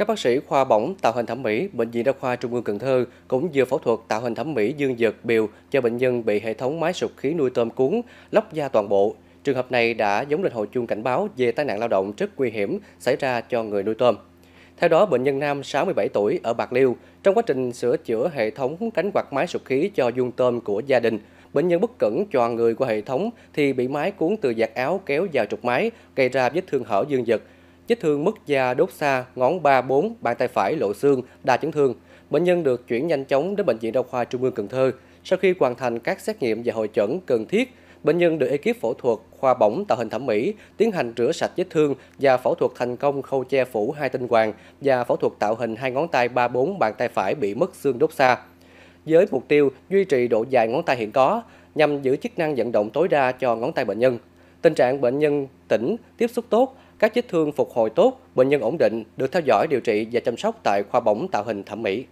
Các bác sĩ khoa bỏng tạo hình thẩm mỹ bệnh viện Đa khoa Trung ương Cần Thơ cũng vừa phẫu thuật tạo hình thẩm mỹ dương vật biểu cho bệnh nhân bị hệ thống máy sụp khí nuôi tôm cuốn lóc da toàn bộ. Trường hợp này đã giống lên hồi chuông cảnh báo về tai nạn lao động rất nguy hiểm xảy ra cho người nuôi tôm. Theo đó, bệnh nhân nam 67 tuổi ở Bạc Liêu, trong quá trình sửa chữa hệ thống cánh quạt máy sụp khí cho vuông tôm của gia đình, bệnh nhân bất cẩn choàng người qua hệ thống thì bị máy cuốn từ giặt áo kéo vào trục máy, gây ra vết thương hở dương vật chích thương mất da đốt xa, ngón 3-4, bàn tay phải lộ xương, đa chấn thương. Bệnh nhân được chuyển nhanh chóng đến Bệnh viện Đa khoa Trung ương Cần Thơ. Sau khi hoàn thành các xét nghiệm và hội chẩn cần thiết, bệnh nhân được ekip phẫu thuật khoa bỏng tạo hình thẩm mỹ tiến hành rửa sạch vết thương và phẫu thuật thành công khâu che phủ hai tinh hoàng và phẫu thuật tạo hình hai ngón tay 34 bàn tay phải bị mất xương đốt xa. Với mục tiêu duy trì độ dài ngón tay hiện có nhằm giữ chức năng vận động tối đa cho ngón tay bệnh nhân. Tình trạng bệnh nhân tỉnh, tiếp xúc tốt, các vết thương phục hồi tốt, bệnh nhân ổn định, được theo dõi điều trị và chăm sóc tại khoa bỏng tạo hình thẩm mỹ.